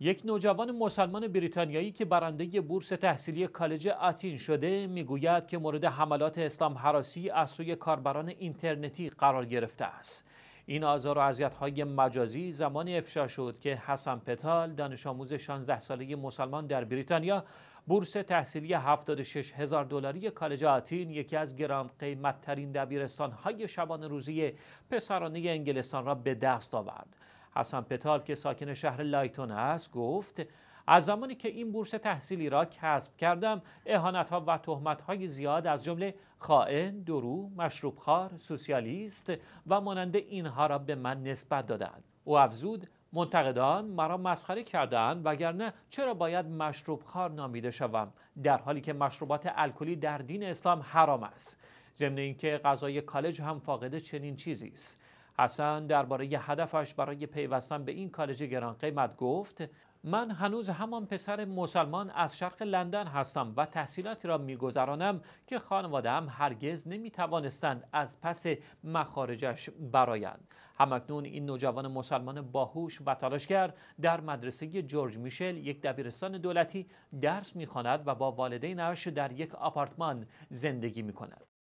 یک نوجوان مسلمان بریتانیایی که برنده بورس تحصیلی کالج آتین شده میگوید که مورد حملات اسلام حراسی از سوی کاربران اینترنتی قرار گرفته است این آزار و های مجازی زمانی افشا شد که حسن پتال دانش آموز 16 ساله مسلمان در بریتانیا بورس تحصیلی 76 هزار دلاری کالج آتین یکی از گران قیمتترین های شبان روزی پسرانه انگلستان را به دست آورد. حسن پتال که ساکن شهر لایتون است گفت از زمانی که این بورس تحصیلی را کسب کردم اهانت ها و تهمت های زیاد از جمله خائن، درو، مشروبخوار، سوسیالیست و مانند اینها را به من نسبت دادند. او افزود منتقدان مرا مسخره کردند وگرنه چرا باید مشروبخوار نامیده شوم در حالی که مشروبات الکلی در دین اسلام حرام است ضمن اینکه غذای کالج هم فاقد چنین چیزی است حسن درباره هدفش برای پیوستن به این کالج گران قیمت گفت من هنوز همان پسر مسلمان از شرق لندن هستم و تحصیلاتی را میگذرانم که خانواده هم هرگز نمی توانستند از پس مخارجش برایند همکنون این نوجوان مسلمان باهوش و تلاشگر در مدرسه جورج میشل یک دبیرستان دولتی درس میخواند و با والدینش در یک آپارتمان زندگی می کند.